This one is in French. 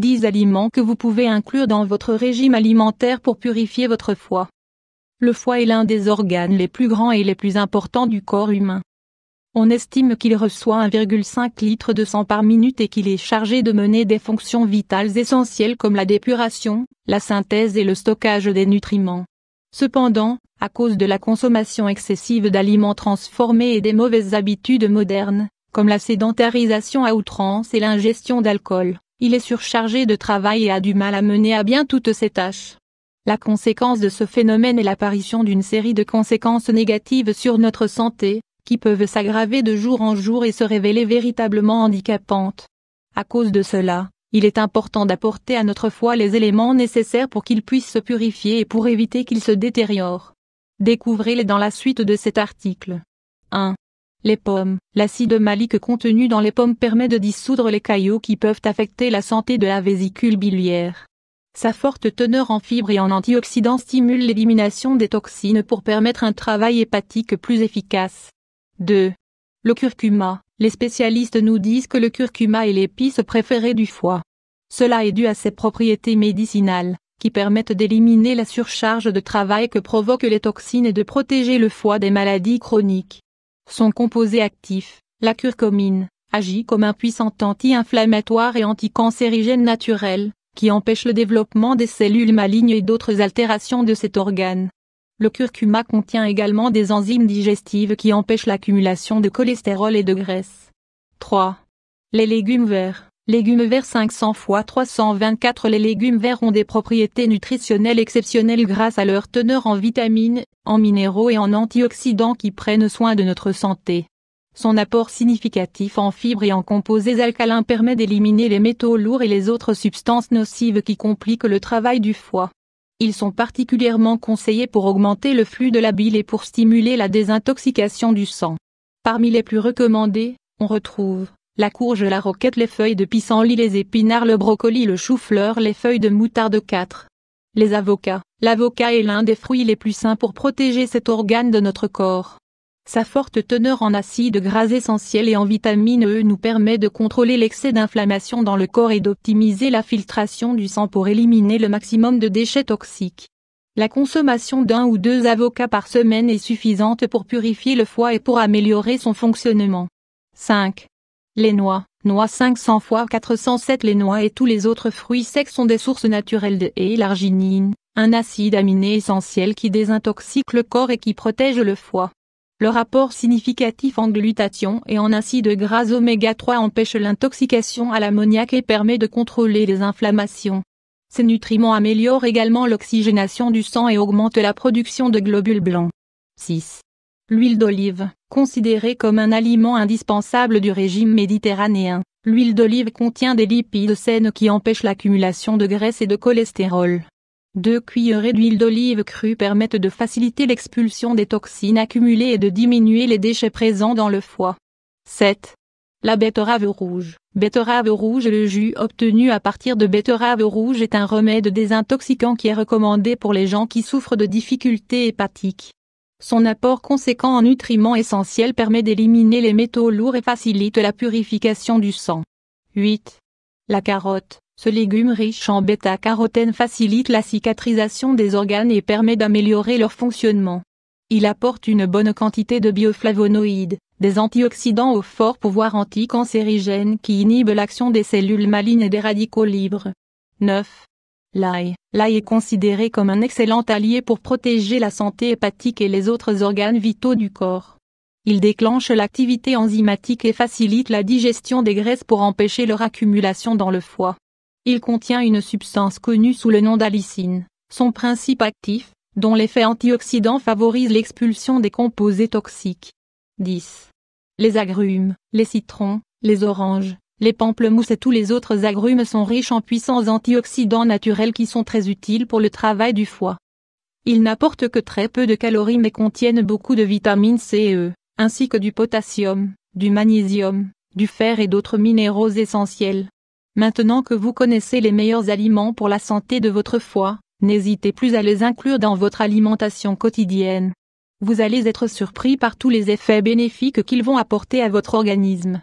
10 aliments que vous pouvez inclure dans votre régime alimentaire pour purifier votre foie. Le foie est l'un des organes les plus grands et les plus importants du corps humain. On estime qu'il reçoit 1,5 litre de sang par minute et qu'il est chargé de mener des fonctions vitales essentielles comme la dépuration, la synthèse et le stockage des nutriments. Cependant, à cause de la consommation excessive d'aliments transformés et des mauvaises habitudes modernes, comme la sédentarisation à outrance et l'ingestion d'alcool, il est surchargé de travail et a du mal à mener à bien toutes ses tâches. La conséquence de ce phénomène est l'apparition d'une série de conséquences négatives sur notre santé, qui peuvent s'aggraver de jour en jour et se révéler véritablement handicapantes. À cause de cela, il est important d'apporter à notre foi les éléments nécessaires pour qu'il puisse se purifier et pour éviter qu'il se détériore. Découvrez-les dans la suite de cet article. 1. Les pommes. L'acide malique contenu dans les pommes permet de dissoudre les caillots qui peuvent affecter la santé de la vésicule biliaire. Sa forte teneur en fibres et en antioxydants stimule l'élimination des toxines pour permettre un travail hépatique plus efficace. 2. Le curcuma. Les spécialistes nous disent que le curcuma est l'épice préférée du foie. Cela est dû à ses propriétés médicinales, qui permettent d'éliminer la surcharge de travail que provoquent les toxines et de protéger le foie des maladies chroniques. Son composé actif, la curcumine, agit comme un puissant anti-inflammatoire et anticancérigène naturel, qui empêche le développement des cellules malignes et d'autres altérations de cet organe. Le curcuma contient également des enzymes digestives qui empêchent l'accumulation de cholestérol et de graisse. 3. Les légumes verts. Légumes verts 500 x 324 Les légumes verts ont des propriétés nutritionnelles exceptionnelles grâce à leur teneur en vitamines, en minéraux et en antioxydants qui prennent soin de notre santé. Son apport significatif en fibres et en composés alcalins permet d'éliminer les métaux lourds et les autres substances nocives qui compliquent le travail du foie. Ils sont particulièrement conseillés pour augmenter le flux de la bile et pour stimuler la désintoxication du sang. Parmi les plus recommandés, on retrouve la courge, la roquette, les feuilles de pissenlit, les épinards, le brocoli, le chou-fleur, les feuilles de moutarde 4. Les avocats. L'avocat est l'un des fruits les plus sains pour protéger cet organe de notre corps. Sa forte teneur en acides gras essentiels et en vitamine E nous permet de contrôler l'excès d'inflammation dans le corps et d'optimiser la filtration du sang pour éliminer le maximum de déchets toxiques. La consommation d'un ou deux avocats par semaine est suffisante pour purifier le foie et pour améliorer son fonctionnement. 5. Les noix, noix 500 x 407 Les noix et tous les autres fruits secs sont des sources naturelles de l'arginine, un acide aminé essentiel qui désintoxique le corps et qui protège le foie. Leur rapport significatif en glutathion et en acides gras oméga 3 empêche l'intoxication à l'ammoniac et permet de contrôler les inflammations. Ces nutriments améliorent également l'oxygénation du sang et augmentent la production de globules blancs. 6. L'huile d'olive, considérée comme un aliment indispensable du régime méditerranéen, l'huile d'olive contient des lipides saines qui empêchent l'accumulation de graisse et de cholestérol. Deux cuillerées d'huile d'olive crue permettent de faciliter l'expulsion des toxines accumulées et de diminuer les déchets présents dans le foie. 7. La betterave rouge. Betterave rouge Le jus obtenu à partir de betterave rouge est un remède désintoxicant qui est recommandé pour les gens qui souffrent de difficultés hépatiques. Son apport conséquent en nutriments essentiels permet d'éliminer les métaux lourds et facilite la purification du sang. 8. La carotte. Ce légume riche en bêta-carotène facilite la cicatrisation des organes et permet d'améliorer leur fonctionnement. Il apporte une bonne quantité de bioflavonoïdes, des antioxydants au fort pouvoir anticancérigène qui inhibe l'action des cellules malignes et des radicaux libres. 9. L'ail. L'ail est considéré comme un excellent allié pour protéger la santé hépatique et les autres organes vitaux du corps. Il déclenche l'activité enzymatique et facilite la digestion des graisses pour empêcher leur accumulation dans le foie. Il contient une substance connue sous le nom d'alicine, son principe actif, dont l'effet antioxydant favorise l'expulsion des composés toxiques. 10. Les agrumes, les citrons, les oranges, les pamplemousses et tous les autres agrumes sont riches en puissants antioxydants naturels qui sont très utiles pour le travail du foie. Ils n'apportent que très peu de calories mais contiennent beaucoup de vitamines C et E, ainsi que du potassium, du magnésium, du fer et d'autres minéraux essentiels. Maintenant que vous connaissez les meilleurs aliments pour la santé de votre foie, n'hésitez plus à les inclure dans votre alimentation quotidienne vous allez être surpris par tous les effets bénéfiques qu'ils vont apporter à votre organisme.